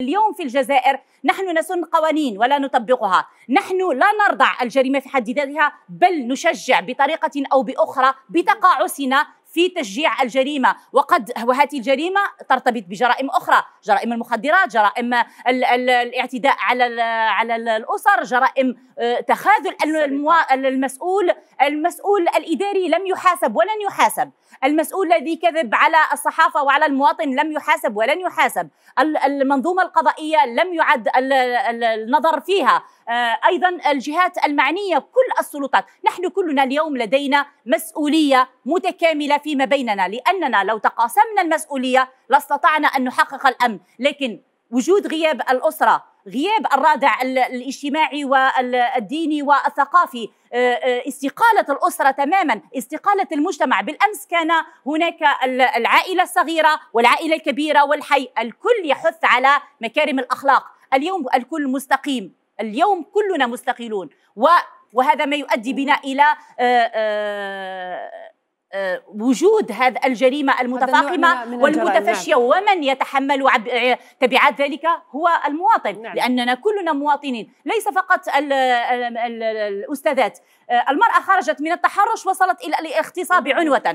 اليوم في الجزائر نحن نسن قوانين ولا نطبقها نحن لا نرضع الجريمة في حد ذاتها بل نشجع بطريقة أو بأخرى بتقاعسنا في تشجيع الجريمه وقد وهذه الجريمه ترتبط بجرائم اخرى جرائم المخدرات جرائم الـ الـ الاعتداء على الـ على الاسر جرائم آه، تخاذل المسؤول المسؤول الاداري لم يحاسب ولن يحاسب المسؤول الذي كذب على الصحافه وعلى المواطن لم يحاسب ولن يحاسب المنظومه القضائيه لم يعد النظر فيها آه، ايضا الجهات المعنيه كل السلطات نحن كلنا اليوم لدينا مسؤوليه متكامله فيما بيننا لاننا لو تقاسمنا المسؤوليه لاستطعنا ان نحقق الامن لكن وجود غياب الاسره غياب الرادع الاجتماعي والديني والثقافي آه، آه، استقالة الأسرة تماما استقالة المجتمع بالأمس كان هناك العائلة الصغيرة والعائلة الكبيرة والحي الكل يحث على مكارم الأخلاق اليوم الكل مستقيم اليوم كلنا مستقلون وهذا ما يؤدي بنا إلى آه، آه، آه، وجود هذا الجريمة المتفاقمة والمتفشية نعم. ومن يتحمل تبعات ذلك هو المواطن نعم. لأننا كلنا مواطنين ليس فقط الأستاذات المرأة خرجت من التحرش وصلت إلى الاغتصاب عنوة